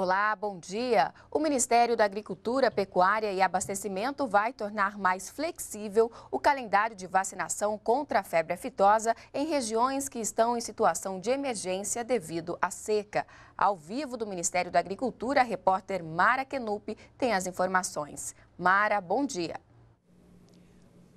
Olá, bom dia. O Ministério da Agricultura, Pecuária e Abastecimento vai tornar mais flexível o calendário de vacinação contra a febre aftosa em regiões que estão em situação de emergência devido à seca. Ao vivo do Ministério da Agricultura, a repórter Mara Kenup tem as informações. Mara, bom dia.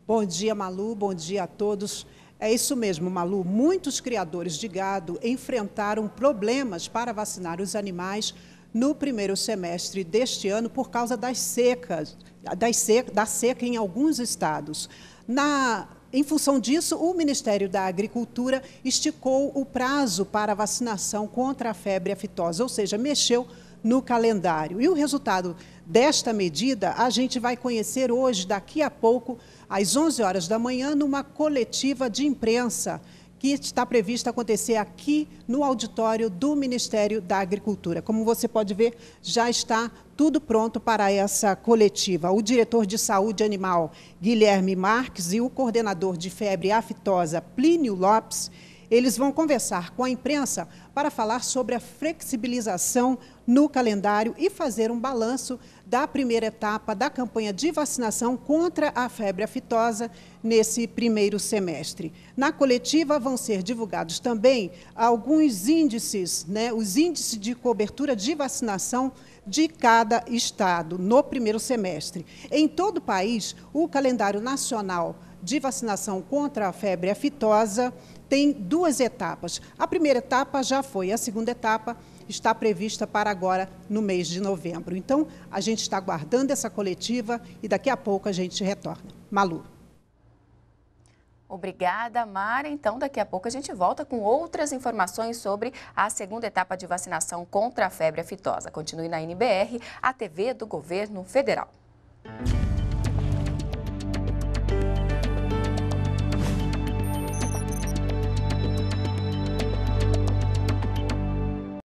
Bom dia, Malu. Bom dia a todos. É isso mesmo, Malu. Muitos criadores de gado enfrentaram problemas para vacinar os animais no primeiro semestre deste ano por causa das secas, das seca, da seca em alguns estados. Na em função disso, o Ministério da Agricultura esticou o prazo para vacinação contra a febre aftosa, ou seja, mexeu no calendário. E o resultado desta medida a gente vai conhecer hoje, daqui a pouco, às 11 horas da manhã, numa coletiva de imprensa que está previsto acontecer aqui no auditório do Ministério da Agricultura. Como você pode ver, já está tudo pronto para essa coletiva. O diretor de saúde animal, Guilherme Marques, e o coordenador de febre aftosa, Plínio Lopes eles vão conversar com a imprensa para falar sobre a flexibilização no calendário e fazer um balanço da primeira etapa da campanha de vacinação contra a febre aftosa nesse primeiro semestre. Na coletiva vão ser divulgados também alguns índices, né, os índices de cobertura de vacinação de cada estado no primeiro semestre. Em todo o país, o calendário nacional de vacinação contra a febre aftosa tem duas etapas. A primeira etapa já foi, a segunda etapa está prevista para agora no mês de novembro. Então, a gente está aguardando essa coletiva e daqui a pouco a gente retorna. Malu. Obrigada, Mara. Então, daqui a pouco a gente volta com outras informações sobre a segunda etapa de vacinação contra a febre aftosa. Continue na NBR, a TV do Governo Federal.